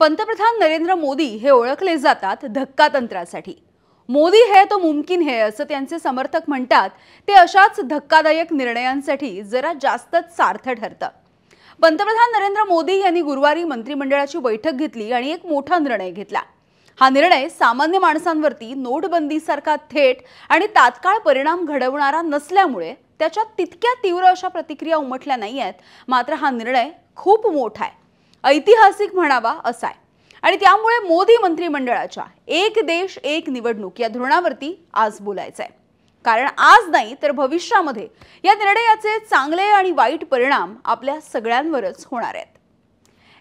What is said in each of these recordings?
पंतप्रधान नरेंद्र मोदी हे ओळखले जातात धक्का तंत्रासाठी मोदी हे तो मुमकिन हे असं त्यांचे समर्थक म्हणतात ते अशाच धक्कादायक निर्णयांसाठी जरा जास्तच सार्थ ठरतं पंतप्रधान नरेंद्र मोदी यांनी गुरुवारी मंत्रिमंडळाची बैठक घेतली आणि एक मोठा निर्णय घेतला हा निर्णय सामान्य माणसांवरती नोटबंदीसारखा थेट आणि तात्काळ परिणाम घडवणारा नसल्यामुळे त्याच्या तितक्या तीव्र अशा प्रतिक्रिया उमटल्या नाही आहेत मात्र हा निर्णय खूप मोठा आहे ऐतिहासिक म्हणावा असा आहे आणि त्यामुळे मोदी मंत्रिमंडळाच्या एक देश एक निवडणूक या धोरणावरती आज बोलायचं आहे कारण आज नाही तर भविष्यामध्ये या निर्णयाचे चांगले आणि वाईट परिणाम आपल्या सगळ्यांवरच होणार आहेत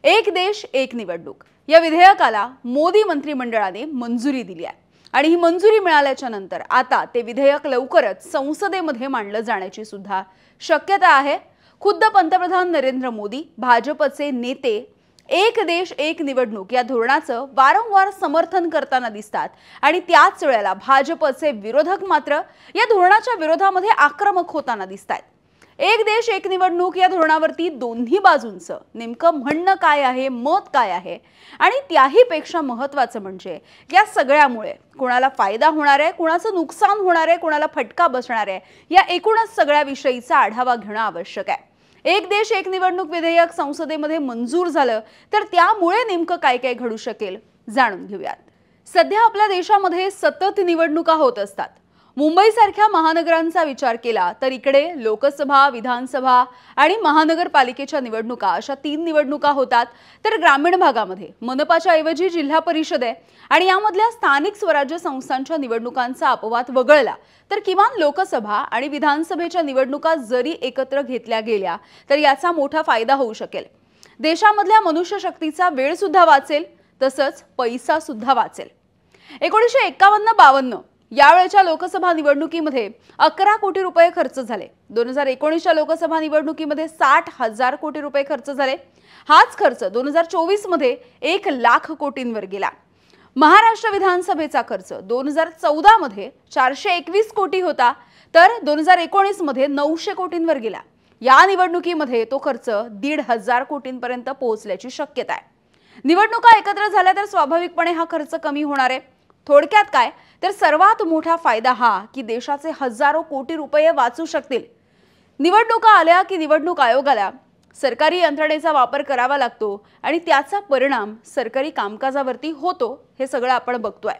एक देश एक निवडणूक या विधेयकाला मोदी मंत्रिमंडळाने मंजुरी दिली आहे आणि ही मंजुरी मिळाल्याच्या नंतर आता ते विधेयक लवकरच संसदेमध्ये मांडलं जाण्याची सुद्धा शक्यता आहे खुद्द पंतप्रधान नरेंद्र मोदी भाजपचे नेते एक देश एक निवडणूक या धोरणाचं वारंवार समर्थन करताना दिसतात आणि त्याच वेळेला भाजपचे विरोधक मात्र या धोरणाच्या विरोधामध्ये आक्रमक होताना दिसतात एक देश एक निवडणूक या धोरणावरती दोन्ही बाजूंचं नेमकं म्हणणं काय आहे मत काय आहे आणि त्याहीपेक्षा महत्त्वाचं म्हणजे या सगळ्यामुळे कोणाला फायदा होणार आहे कोणाचं नुकसान होणार आहे कोणाला फटका बसणार आहे या एकूणच सगळ्या विषयीचा आढावा घेणं आवश्यक आहे एक देश एक निवडणूक विधेयक संसदेमध्ये मंजूर झालं तर त्यामुळे नेमकं काय काय घडू शकेल जाणून घेऊयात सध्या आपल्या देशामध्ये सतत निवडणुका होत असतात मुंबईसारख्या महानगरांचा विचार केला तर इकडे लोकसभा विधानसभा आणि महानगरपालिकेच्या निवडणुका अशा तीन निवडणुका होतात तर ग्रामीण भागामध्ये मनपाच्या ऐवजी जिल्हा परिषद आहे आणि यामधल्या स्थानिक स्वराज्य संस्थांच्या निवडणुकांचा अपवाद वगळला तर किमान लोकसभा आणि विधानसभेच्या निवडणुका जरी एकत्र घेतल्या गेल्या तर याचा मोठा फायदा होऊ शकेल देशामधल्या मनुष्यशक्तीचा वेळ सुद्धा वाचेल तसंच पैसा सुद्धा वाचेल एकोणीसशे एकावन्न बावन्न यावेळच्या लोकसभा निवडणुकीमध्ये अकरा कोटी रुपये खर्च झाले दोन हजार एकोणीसच्या लोकसभा निवडणुकीमध्ये साठ हजार कोटी रुपये खर्च झाले हाच खर्च दोन हजार चोवीसमध्ये एक लाख कोटींवर गेला महाराष्ट्र विधानसभेचा खर्च दोन हजार चौदामध्ये चारशे एकवीस कोटी होता तर दोन हजार एकोणीसमध्ये नऊशे कोटींवर गेला या निवडणुकीमध्ये तो खर्च दीड हजार कोटींपर्यंत पोहोचल्याची शक्यता आहे निवडणुका एकत्र झाल्या तर स्वाभाविकपणे हा खर्च कमी होणार आहे थोडक्यात काय तर सर्वात मोठा फायदा हा की देशाचे हजारो कोटी रुपये वाचू शकतील निवडणुका आल्या की निवडणूक आयोगाला सरकारी यंत्रणेचा वापर करावा लागतो आणि त्याचा परिणाम सरकारी कामकाजावरती होतो हे सगळं आपण बघतोय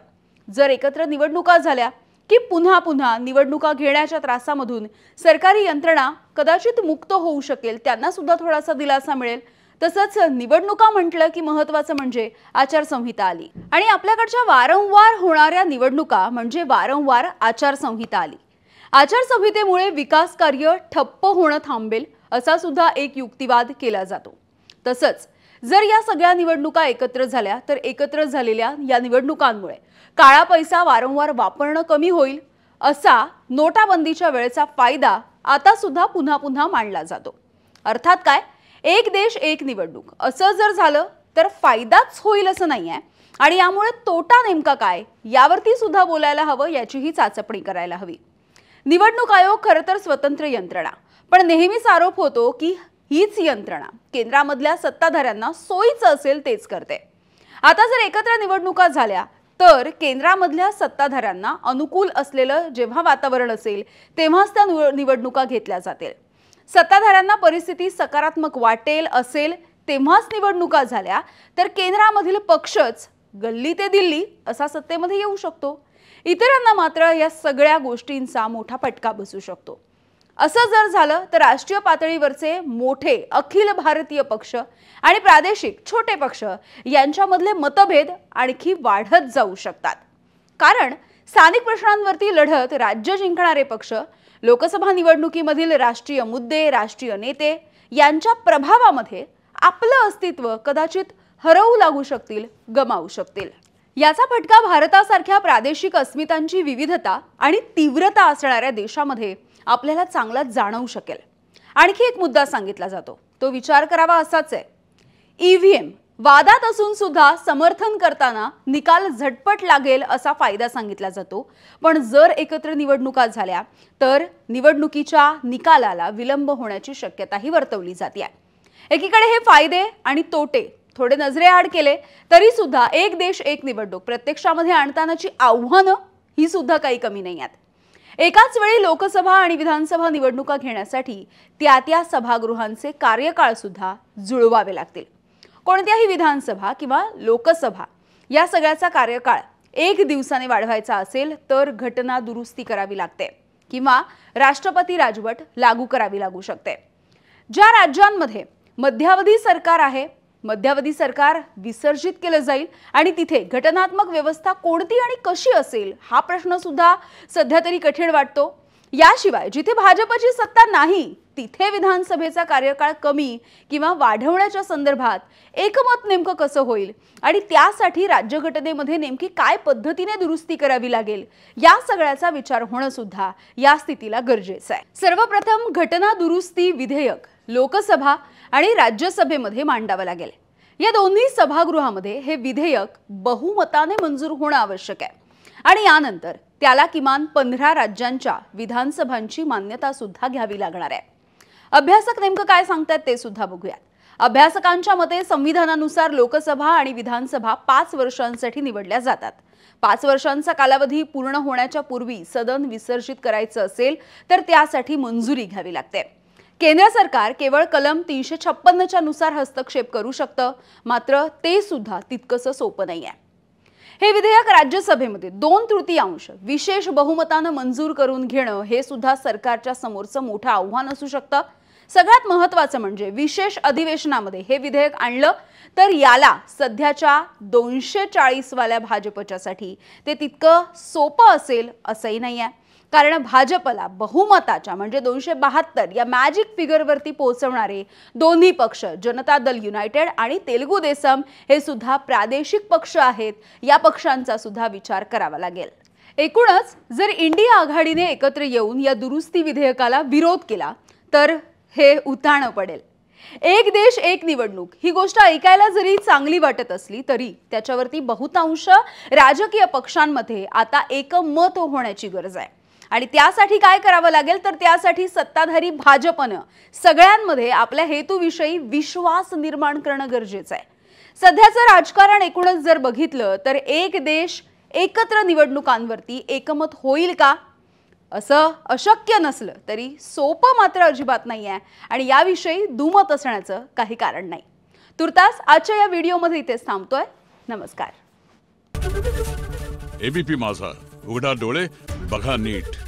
जर एकत्र निवडणुका झाल्या की पुन्हा पुन्हा निवडणुका घेण्याच्या त्रासामधून सरकारी यंत्रणा कदाचित मुक्त होऊ शकेल त्यांना सुद्धा थोडासा दिलासा मिळेल तसंच निवडणुका म्हटलं की महत्वाचं म्हणजे आचारसंहिता आली आणि आपल्याकडच्या वारंवार होणाऱ्या निवडणुका म्हणजे वारंवार आचारसंहिता आली आचारसंहितेमुळे विकास कार्य ठप्प होणं थांबेल असा सुद्धा एक युक्तिवाद केला जातो तसंच जर या सगळ्या निवडणुका एकत्र झाल्या तर एकत्र झालेल्या या निवडणुकांमुळे काळा पैसा वारंवार वापरणं कमी होईल असा नोटाबंदीच्या वेळेचा फायदा आता सुद्धा पुन्हा पुन्हा मांडला जातो अर्थात काय एक देश एक निवडणूक असं जर झालं तर फायदाच होईल असं नाही आहे आणि यामुळे तोटा नेमका काय यावरती सुद्धा बोलायला हवं याचीही चाचपणी करायला हवी निवडणूक आयोग खरं तर स्वतंत्र यंत्रणा पण नेहमीच आरोप होतो की हीच यंत्रणा केंद्रामधल्या सत्ताधाऱ्यांना सोयीचं असेल तेच करते आता जर एकत्र निवडणुका झाल्या तर केंद्रामधल्या सत्ताधाऱ्यांना अनुकूल असलेलं जेव्हा वातावरण असेल तेव्हाच त्या निवडणुका घेतल्या जातील सत्ताधाऱ्यांना परिस्थिती सकारात्मक वाटेल असेल तेव्हाच निवडणुका झाल्या तर केंद्रामधील पक्षच गल्ली ते दिल्ली असा सत्तेमध्ये येऊ शकतो इतरांना मात्र या सगळ्या गोष्टींचा मोठा फटका बसू शकतो असं जर झालं तर राष्ट्रीय पातळीवरचे मोठे अखिल भारतीय पक्ष आणि प्रादेशिक छोटे पक्ष यांच्यामधले मतभेद आणखी वाढत जाऊ शकतात कारण स्थानिक प्रश्नांवरती लढत राज्य जिंकणारे पक्ष लोकसभा निवडणुकीमधील राष्ट्रीय मुद्दे राष्ट्रीय नेते यांच्या प्रभावामध्ये आपलं अस्तित्व कदाचित हरवू लागू शकतील गमावू शकतील याचा फटका भारतासारख्या प्रादेशिक अस्मितांची विविधता आणि तीव्रता असणाऱ्या देशामध्ये आपल्याला चांगला जाणवू शकेल आणखी एक मुद्दा सांगितला जातो तो विचार करावा असाच आहे ईव्हीएम वादात असून सुद्धा समर्थन करताना निकाल झटपट लागेल असा फायदा सांगितला जातो पण जर एकत्र निवडणुका झाल्या तर निवडणुकीच्या निकालाला विलंब होण्याची शक्यताही वर्तवली जाते एकीकडे हे फायदे आणि तोटे थोडे नजरेआड केले तरी सुद्धा एक देश एक निवडणूक प्रत्यक्षामध्ये आणतानाची आव्हानं ही सुद्धा काही कमी नाही आहेत एकाच वेळी लोकसभा आणि विधानसभा निवडणुका घेण्यासाठी त्या त्या सभागृहांचे कार्यकाळ सुद्धा जुळवावे लागतील कोणत्याही विधानसभा किंवा लोकसभा या सगळ्याचा कार्यकाळ एक दिवसाने वाढवायचा असेल तर घटना दुरुस्ती करावी लागते किंवा राष्ट्रपती राजवट लागू करावी लागू शकते ज्या राज्यांमध्ये मध्यावधी सरकार आहे मध्यावधी सरकार विसर्जित केलं जाईल आणि तिथे घटनात्मक व्यवस्था कोणती आणि कशी असेल हा प्रश्न सुद्धा सध्या तरी कठीण वाटतो याशिवाय जिथे भाजपची सत्ता नाही तिथे विधानसभेचा कार्यकाळ कमी किंवा वाढवण्याच्या संदर्भात एकमत नेमकं कसं होईल आणि त्यासाठी राज्यघटनेमध्ये नेमकी काय पद्धतीने दुरुस्ती करावी लागेल या सगळ्याचा विचार होणं सुद्धा या स्थितीला गरजेचं आहे सर्वप्रथम घटना दुरुस्ती विधेयक लोकसभा आणि राज्यसभेमध्ये मांडावं लागेल या दोन्ही सभागृहामध्ये हे विधेयक बहुमताने मंजूर होणं आवश्यक आहे आणि यानंतर त्याला किमान पंधरा राज्यांच्या विधानसभांची मान्यता सुद्धा घ्यावी लागणार आहे अभ्यासक नेमकं काय सांगतात ते सुद्धा बघूयात अभ्यासकांच्या मते संविधानानुसार लोकसभा आणि विधानसभा पाच वर्षांसाठी निवडल्या जातात पाच वर्षांचा कालावधी पूर्ण होण्याच्या पूर्वी सदन विसर्जित करायचं असेल तर त्यासाठी मंजुरी घ्यावी लागते केंद्र सरकार केवळ कलम तीनशे छप्पन्नच्या नुसार हस्तक्षेप करू शकतं मात्र ते सुद्धा तितकंसं सोपं नाही आहे हे विधेयक राज्यसभेमध्ये दोन तृतीयांश विशेष बहुमतानं मंजूर करून घेणं हे सुद्धा सरकारच्या समोरचं मोठं आव्हान असू शकतं सगळ्यात महत्वाचं म्हणजे विशेष अधिवेशनामध्ये हे विधेयक आणलं तर याला सध्याच्या दोनशे चाळीसवाल्या भाजपच्यासाठी ते तितकं सोपं असेल असंही नाही आहे कारण भाजपला बहुमताच्या म्हणजे दोनशे बहात्तर या मॅजिक फिगरवरती पोहोचवणारे दोन्ही पक्ष जनता दल युनायटेड आणि तेलुगू देसम हे सुद्धा प्रादेशिक पक्ष आहेत या पक्षांचा सुद्धा विचार करावा लागेल एकूणच जर इंडिया आघाडीने एकत्र येऊन या दुरुस्ती विधेयकाला विरोध केला तर हे उताणं पडेल एक देश एक निवडणूक ही गोष्ट ऐकायला जरी चांगली वाटत असली तरी त्याच्यावरती बहुतांश राजकीय पक्षांमध्ये आता एकमत होण्याची गरज आहे आणि त्यासाठी काय करावं लागेल तर त्यासाठी सत्ताधारी भाजपनं सगळ्यांमध्ये आपल्या हेतूविषयी विश्वास निर्माण करणं गरजेचं आहे सध्याचं राजकारण एकूणच जर बघितलं तर एक देश एकत्र निवडणुकांवरती एकमत होईल का असं अशक्य नसलं तरी सोपं मात्र अजिबात नाही आहे आणि याविषयी दुमत असण्याचं काही कारण नाही तुर्तास आजच्या या व्हिडिओमध्ये इथेच थांबतोय नमस्कार एबीपी माझा उघडा डोळे बघा नीट